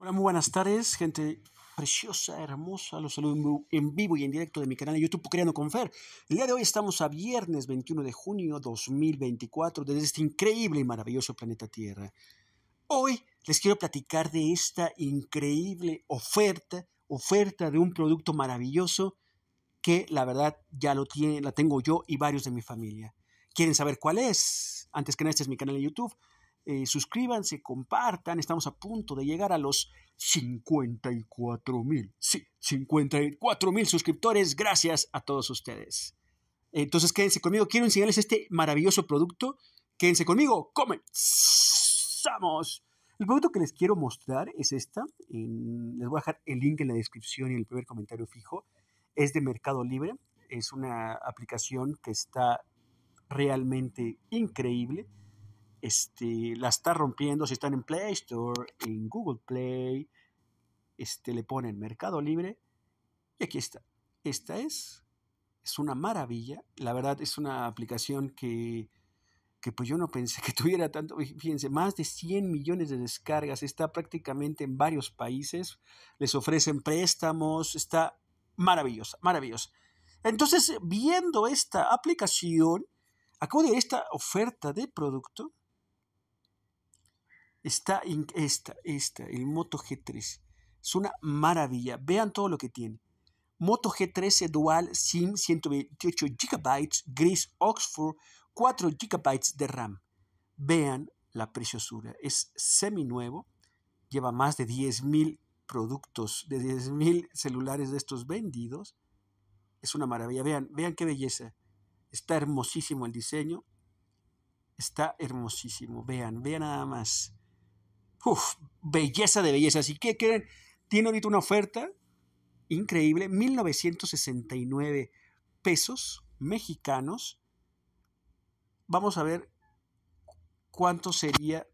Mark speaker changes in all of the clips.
Speaker 1: Hola, muy buenas tardes, gente preciosa, hermosa. Los saludo en vivo y en directo de mi canal de YouTube Creando Confer. El día de hoy estamos a viernes 21 de junio 2024 desde este increíble y maravilloso planeta Tierra. Hoy les quiero platicar de esta increíble oferta, oferta de un producto maravilloso que la verdad ya lo tiene, la tengo yo y varios de mi familia. ¿Quieren saber cuál es? Antes que nada, este es mi canal de YouTube suscriban eh, suscríbanse, compartan, estamos a punto de llegar a los 54 mil, sí, 54 mil suscriptores, gracias a todos ustedes. Entonces quédense conmigo, quiero enseñarles este maravilloso producto, quédense conmigo, comenzamos. El producto que les quiero mostrar es esta, les voy a dejar el link en la descripción y en el primer comentario fijo, es de Mercado Libre, es una aplicación que está realmente increíble este, la está rompiendo. Si están en Play Store, en Google Play, este, le ponen Mercado Libre. Y aquí está. Esta es, es una maravilla. La verdad es una aplicación que, que pues yo no pensé que tuviera tanto. Fíjense, más de 100 millones de descargas. Está prácticamente en varios países. Les ofrecen préstamos. Está maravillosa, maravillosa. Entonces, viendo esta aplicación, acabo de esta oferta de producto Está esta, esta, el Moto G3. Es una maravilla. Vean todo lo que tiene. Moto G13 Dual SIM 128 GB gris Oxford, 4 GB de RAM. Vean la preciosura. Es semi nuevo Lleva más de 10.000 productos, de 10.000 celulares de estos vendidos. Es una maravilla. Vean, vean qué belleza. Está hermosísimo el diseño. Está hermosísimo. Vean, vean nada más. Uf, belleza de belleza. Así que quieren, tiene ahorita una oferta increíble, 1969 pesos mexicanos. Vamos a ver cuánto sería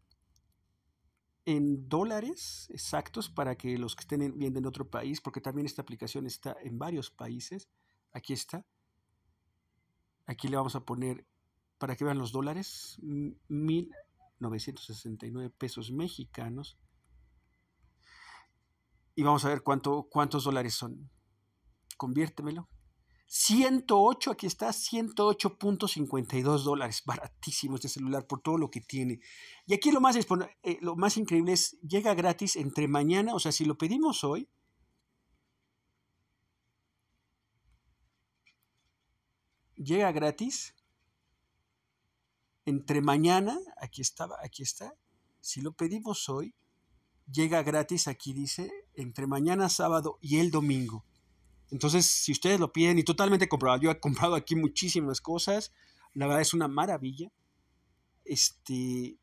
Speaker 1: en dólares exactos para que los que estén viendo en otro país, porque también esta aplicación está en varios países. Aquí está. Aquí le vamos a poner, para que vean los dólares, mil 969 pesos mexicanos. Y vamos a ver cuánto, cuántos dólares son. Conviértemelo. 108, aquí está, 108.52 dólares, baratísimo este celular por todo lo que tiene. Y aquí lo más, eh, lo más increíble es, llega gratis entre mañana, o sea, si lo pedimos hoy, llega gratis entre mañana, aquí estaba, aquí está, si lo pedimos hoy, llega gratis, aquí dice, entre mañana sábado y el domingo. Entonces, si ustedes lo piden, y totalmente comprobado, yo he comprado aquí muchísimas cosas, la verdad es una maravilla. Este,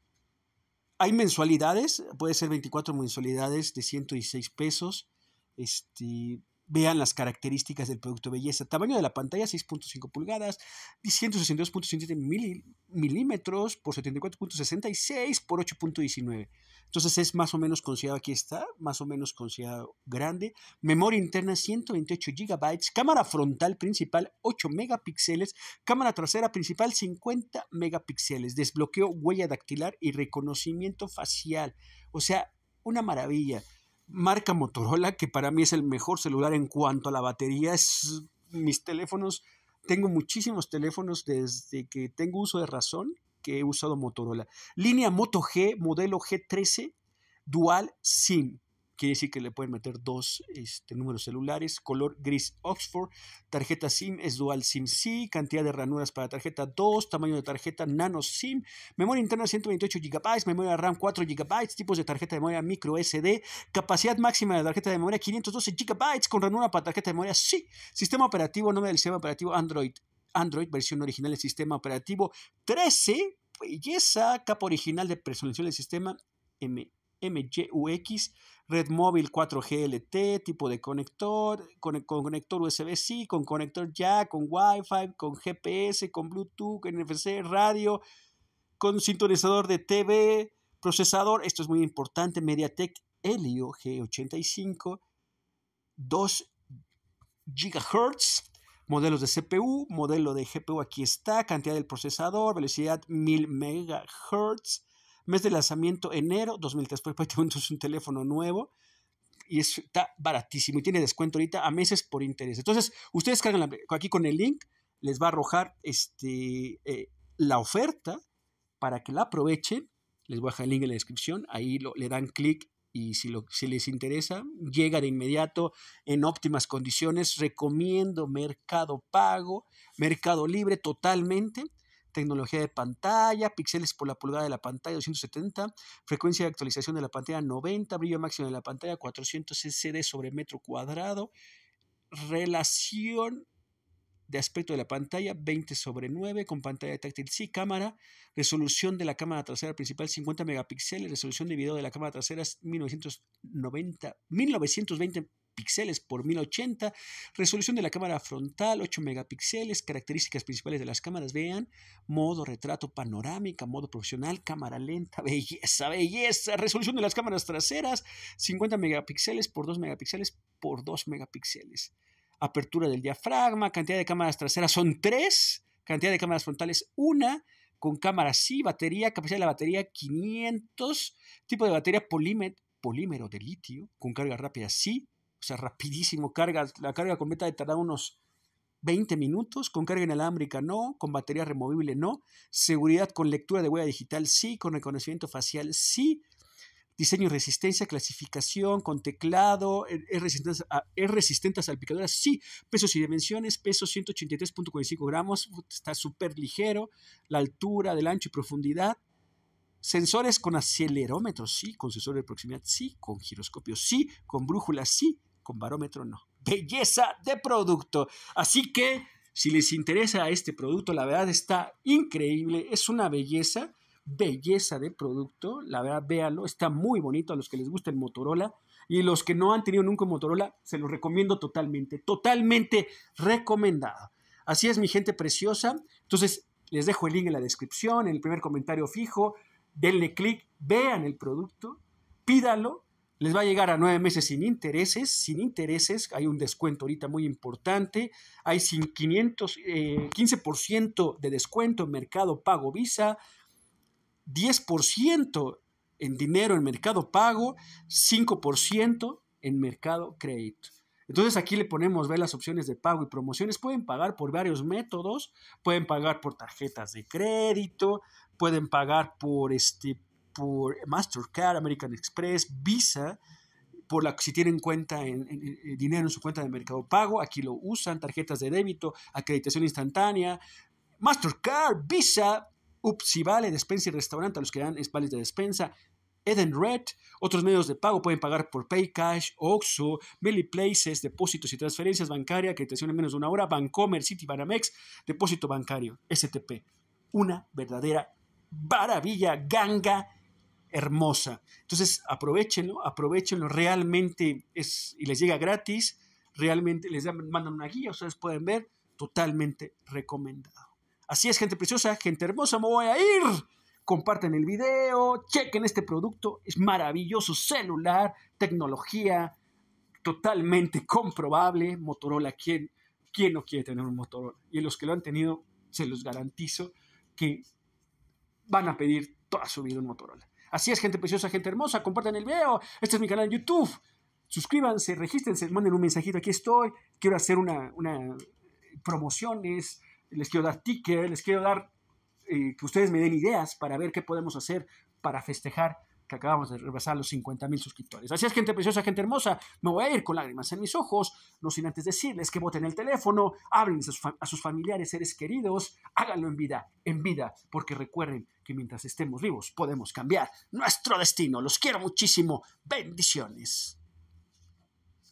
Speaker 1: hay mensualidades, puede ser 24 mensualidades de 106 pesos. Este, vean las características del producto belleza. Tamaño de la pantalla 6.5 pulgadas, 162.7 mil, milímetros por 74.66 por 8.19. Entonces es más o menos considerado, aquí está, más o menos considerado grande. Memoria interna 128 GB, cámara frontal principal 8 megapíxeles, cámara trasera principal 50 megapíxeles, desbloqueo huella dactilar y reconocimiento facial. O sea, una maravilla marca Motorola, que para mí es el mejor celular en cuanto a la batería. Es mis teléfonos, tengo muchísimos teléfonos desde que tengo uso de razón que he usado Motorola. Línea Moto G, modelo G13, dual SIM quiere decir que le pueden meter dos este, números celulares, color gris Oxford, tarjeta SIM es dual SIM C, cantidad de ranuras para tarjeta 2, tamaño de tarjeta nano SIM, memoria interna 128 GB, memoria RAM 4 GB, tipos de tarjeta de memoria micro SD, capacidad máxima de tarjeta de memoria 512 GB con ranura para tarjeta de memoria sí, sistema operativo, nombre del sistema operativo Android. Android, versión original del sistema operativo 13, belleza, capa original de personalización del sistema M red móvil 4G LTE, tipo de conector, con, conector USB-C, con conector jack, con Wi-Fi, con GPS, con Bluetooth, NFC, radio, con sintonizador de TV, procesador, esto es muy importante, MediaTek Helio G85, 2 GHz, modelos de CPU, modelo de GPU aquí está, cantidad del procesador, velocidad 1000 MHz, Mes de lanzamiento enero 2003, pues, prácticamente es un teléfono nuevo y está baratísimo y tiene descuento ahorita a meses por interés. Entonces, ustedes cargan aquí con el link, les va a arrojar este, eh, la oferta para que la aprovechen. Les voy a dejar el link en la descripción, ahí le dan clic y si, lo, si les interesa, llega de inmediato en óptimas condiciones. Recomiendo Mercado Pago, Mercado Libre totalmente tecnología de pantalla, píxeles por la pulgada de la pantalla 270, frecuencia de actualización de la pantalla 90, brillo máximo de la pantalla 400 cd sobre metro cuadrado, relación de aspecto de la pantalla 20 sobre 9 con pantalla táctil sí, cámara, resolución de la cámara trasera principal 50 megapíxeles, resolución de video de la cámara trasera 1990, 1920 píxeles por 1080, resolución de la cámara frontal 8 megapíxeles, características principales de las cámaras, vean, modo retrato panorámica, modo profesional, cámara lenta, belleza, belleza, resolución de las cámaras traseras 50 megapíxeles por 2 megapíxeles por 2 megapíxeles, apertura del diafragma, cantidad de cámaras traseras son 3, cantidad de cámaras frontales 1, con cámara sí, batería, capacidad de la batería 500, tipo de batería polímero de litio, con carga rápida sí, o sea, rapidísimo, carga, la carga completa de tardar unos 20 minutos, con carga inalámbrica no, con batería removible no, seguridad con lectura de huella digital sí, con reconocimiento facial sí, diseño y resistencia, clasificación, con teclado, e, es resistente a, es resistente a salpicaduras, sí, pesos y dimensiones, peso 183.45 gramos, está súper ligero, la altura, del ancho y profundidad, sensores con acelerómetros, sí, con sensor de proximidad, sí, con giroscopio, sí, con brújula, sí, con barómetro no. Belleza de producto. Así que si les interesa este producto, la verdad está increíble, es una belleza, belleza de producto, la verdad véanlo, está muy bonito a los que les gusta el Motorola y los que no han tenido nunca Motorola, se los recomiendo totalmente, totalmente recomendado. Así es mi gente preciosa, entonces les dejo el link en la descripción, en el primer comentario fijo, denle clic, vean el producto, pídalo les va a llegar a nueve meses sin intereses, sin intereses, hay un descuento ahorita muy importante, hay 500, 15% eh, de descuento en Mercado Pago Visa, 10% en dinero en Mercado Pago, 5% en Mercado Crédito. Entonces aquí le ponemos, ver las opciones de pago y promociones. Pueden pagar por varios métodos, pueden pagar por tarjetas de crédito, pueden pagar por este por Mastercard, American Express, Visa, por la si tienen cuenta en, eh, dinero en su cuenta de Mercado Pago, aquí lo usan, tarjetas de débito, acreditación instantánea, Mastercard, Visa, si Vale, despensa y restaurante, a los que dan vales de despensa, Eden Red, otros medios de pago pueden pagar por PayCash, Oxxo, Billy Places, depósitos y transferencias bancarias, acreditación en menos de una hora, Bancomer, City Banamex, depósito bancario, STP. Una verdadera maravilla, ganga hermosa. Entonces, aprovechenlo, aprovechenlo, realmente es, y les llega gratis, realmente les mandan una guía, ustedes pueden ver, totalmente recomendado. Así es, gente preciosa, gente hermosa, me voy a ir. Comparten el video, chequen este producto, es maravilloso, celular, tecnología, totalmente comprobable, Motorola, ¿quién, quién no quiere tener un Motorola? Y los que lo han tenido, se los garantizo que van a pedir toda su vida un Motorola. Así es, gente preciosa, gente hermosa, compartan el video. Este es mi canal en YouTube. Suscríbanse, regístrense, manden un mensajito, aquí estoy. Quiero hacer una, promociones, les quiero dar tickets, les quiero dar eh, que ustedes me den ideas para ver qué podemos hacer para festejar acabamos de rebasar los 50 mil suscriptores. Así es, gente preciosa, gente hermosa, me voy a ir con lágrimas en mis ojos, no sin antes decirles que voten el teléfono, hablen a sus familiares, seres queridos, háganlo en vida, en vida, porque recuerden que mientras estemos vivos podemos cambiar nuestro destino. Los quiero muchísimo. Bendiciones.